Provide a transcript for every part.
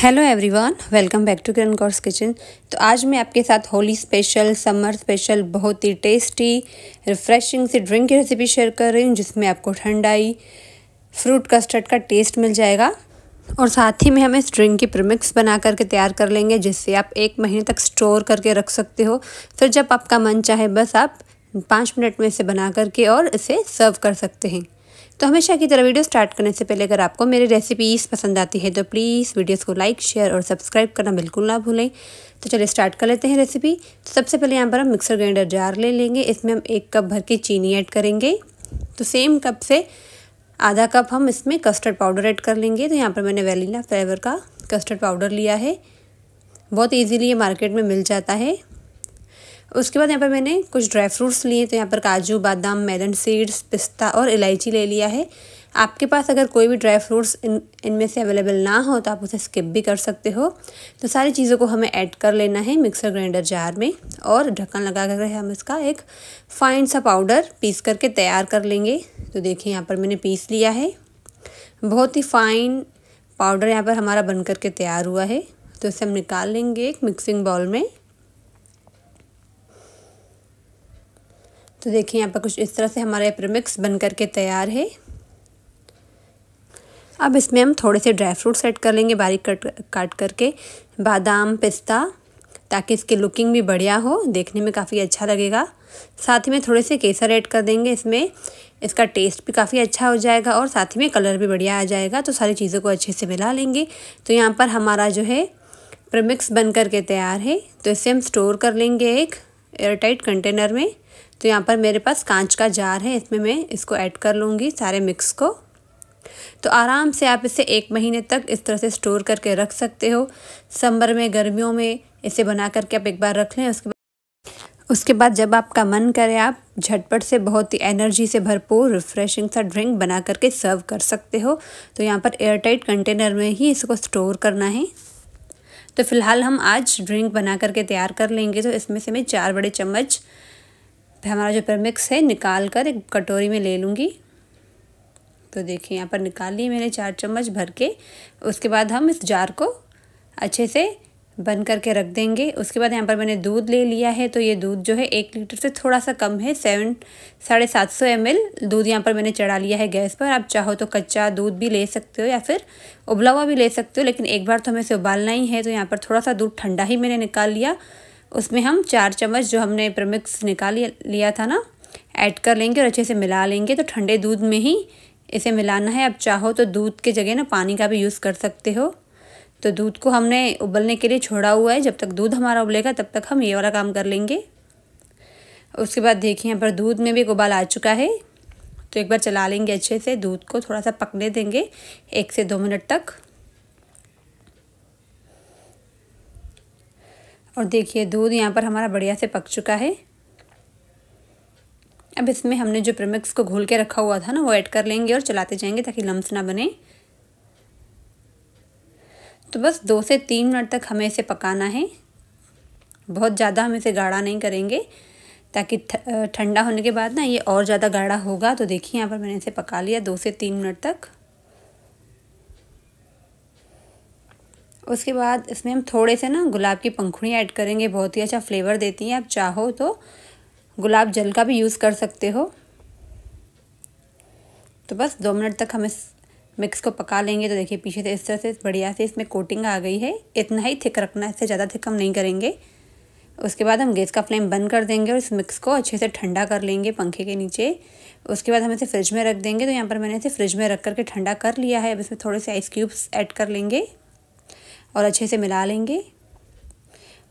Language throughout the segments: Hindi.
hello everyone welcome back to Kiran Kaur's kitchen तो आज मैं आपके साथ होली स्पेशल समर स्पेशल बहुत ही टेस्टी रिफ़्रेशिंग सी ड्रिंक की रेसिपी शेयर कर रही हूँ जिसमें आपको ठंडाई फ्रूट कस्टर्ड का टेस्ट मिल जाएगा और साथ ही में हम इस ड्रिंक की प्रमिक्स बना करके तैयार कर लेंगे जिससे आप एक महीने तक स्टोर करके रख सकते हो फिर जब आपका मन चाहे बस आप पाँच मिनट में इसे बना करके और इसे सर्व कर सकते हैं तो हमेशा की तरह वीडियो स्टार्ट करने से पहले अगर आपको मेरी रेसिपीज़ पसंद आती है तो प्लीज़ वीडियोस को लाइक शेयर और सब्सक्राइब करना बिल्कुल ना भूलें तो चलिए स्टार्ट कर लेते हैं रेसिपी तो सबसे पहले यहाँ पर हम मिक्सर ग्राइंडर जार ले लेंगे इसमें हम एक कप भर के चीनी ऐड करेंगे तो सेम कप से आधा कप हम इसमें कस्टर्ड पाउडर ऐड कर लेंगे तो यहाँ पर मैंने वेलिना फ्लेवर का कस्टर्ड पाउडर लिया है बहुत ईजीली ये मार्केट में मिल जाता है उसके बाद यहाँ पर मैंने कुछ ड्राई फ्रूट्स लिए तो यहाँ पर काजू बादाम मेलन सीड्स पिस्ता और इलायची ले लिया है आपके पास अगर कोई भी ड्राई फ्रूट्स इन इनमें से अवेलेबल ना हो तो आप उसे स्किप भी कर सकते हो तो सारी चीज़ों को हमें ऐड कर लेना है मिक्सर ग्राइंडर जार में और ढक्कन लगा कर हम इसका एक फाइन सा पाउडर पीस करके तैयार कर लेंगे तो देखिए यहाँ पर मैंने पीस लिया है बहुत ही फाइन पाउडर यहाँ पर हमारा बन करके तैयार हुआ है तो इसे हम निकाल लेंगे एक मिक्सिंग बाउल में तो देखिए यहाँ पर कुछ इस तरह से हमारा ये प्रीमिक्स बन करके तैयार है अब इसमें हम थोड़े से ड्राई फ्रूट्स ऐड कर लेंगे बारीक कट काट करके बादाम पिस्ता ताकि इसकी लुकिंग भी बढ़िया हो देखने में काफ़ी अच्छा लगेगा साथ ही में थोड़े से केसर ऐड कर देंगे इसमें इसका टेस्ट भी काफ़ी अच्छा हो जाएगा और साथ ही में कलर भी बढ़िया आ जाएगा तो सारी चीज़ों को अच्छे से मिला लेंगे तो यहाँ पर हमारा जो है प्रमिक्स बन करके तैयार है तो इसे हम स्टोर कर लेंगे एक एयरटाइट कंटेनर में तो यहाँ पर मेरे पास कांच का जार है इसमें मैं इसको ऐड कर लूँगी सारे मिक्स को तो आराम से आप इसे एक महीने तक इस तरह से स्टोर करके रख सकते हो समर में गर्मियों में इसे बना करके आप एक बार रख लें उसके बाद उसके बाद जब आपका मन करे आप झटपट से बहुत ही एनर्जी से भरपूर रिफ्रेशिंग सा ड्रिंक बना करके सर्व कर सकते हो तो यहाँ पर एयरटाइट कंटेनर में ही इसको स्टोर करना है तो फिलहाल हम आज ड्रिंक बना करके तैयार कर लेंगे तो इसमें से मैं चार बड़े चम्मच हमारा जो प्रमिक्स है निकाल कर एक कटोरी में ले लूँगी तो देखिए यहाँ पर निकाल लिए मैंने चार चम्मच भर के उसके बाद हम इस जार को अच्छे से बंद करके रख देंगे उसके बाद यहाँ पर मैंने दूध ले लिया है तो ये दूध जो है एक लीटर से थोड़ा सा कम है सेवन साढ़े सात सौ एम दूध यहाँ पर मैंने चढ़ा लिया है गैस पर आप चाहो तो कच्चा दूध भी ले सकते हो या फिर उबला हुआ भी ले सकते हो लेकिन एक बार तो हमें इसे उबालना ही है तो यहाँ पर थोड़ा सा दूध ठंडा ही मैंने निकाल लिया उसमें हम चार चम्मच जो हमने प्रमिक्स निकाल लिया था ना ऐड कर लेंगे और अच्छे से मिला लेंगे तो ठंडे दूध में ही इसे मिलाना है आप चाहो तो दूध के जगह ना पानी का भी यूज़ कर सकते हो तो दूध को हमने उबलने के लिए छोड़ा हुआ है जब तक दूध हमारा उबलेगा तब तक हम ये वाला काम कर लेंगे उसके बाद देखिए यहाँ पर दूध में भी एक उबाल आ चुका है तो एक बार चला लेंगे अच्छे से दूध को थोड़ा सा पकने देंगे एक से दो मिनट तक और देखिए दूध यहाँ पर हमारा बढ़िया से पक चुका है अब इसमें हमने जो प्रमिक्स को घोल के रखा हुआ था ना वो ऐड कर लेंगे और चलाते जाएंगे ताकि लम्स ना बने तो बस दो से तीन मिनट तक हमें इसे पकाना है बहुत ज़्यादा हम इसे गाढ़ा नहीं करेंगे ताकि ठंडा होने के बाद ना ये और ज़्यादा गाढ़ा होगा तो देखिए यहाँ पर मैंने इसे पका लिया दो से तीन मिनट तक उसके बाद इसमें हम थोड़े से ना गुलाब की पंखुड़ी ऐड करेंगे बहुत ही अच्छा फ्लेवर देती हैं आप चाहो तो गुलाब जल का भी यूज़ कर सकते हो तो बस दो मिनट तक हम इस मिक्स को पका लेंगे तो देखिए पीछे से इस तरह से बढ़िया से इसमें कोटिंग आ गई है इतना ही थिक रखना है इससे ज़्यादा थिक हम नहीं करेंगे उसके बाद हम गैस का फ्लेम बंद कर देंगे और इस मिक्स को अच्छे से ठंडा कर लेंगे पंखे के नीचे उसके बाद हम इसे फ्रिज में रख देंगे तो यहाँ पर मैंने इसे फ्रिज में रख करके ठंडा कर लिया है अब इसमें थोड़े से आइस क्यूब्स ऐड कर लेंगे और अच्छे से मिला लेंगे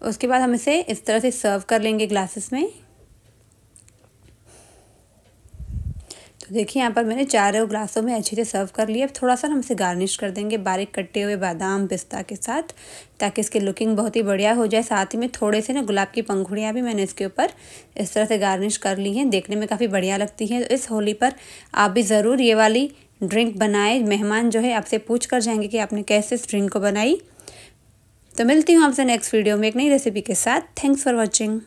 उसके बाद हम इसे इस तरह से सर्व कर लेंगे ग्लासेस में तो देखिए यहाँ पर मैंने चारों ग्लासों में अच्छे से सर्व कर लिया अब थोड़ा सा हम इसे गार्निश कर देंगे बारीक कटे हुए बादाम पिस्ता के साथ ताकि इसकी लुकिंग बहुत ही बढ़िया हो जाए साथ ही में थोड़े से ना गुलाब की पंखुड़ियाँ भी मैंने इसके ऊपर इस तरह से गार्निश कर ली हैं देखने में काफ़ी बढ़िया लगती हैं तो इस होली पर आप भी ज़रूर ये वाली ड्रिंक बनाए मेहमान जो है आपसे पूछ कर जाएंगे कि आपने कैसे इस ड्रिंक को बनाई तो मिलती हूँ आपसे नेक्स्ट वीडियो में एक नई रेसिपी के साथ थैंक्स फॉर वॉचिंग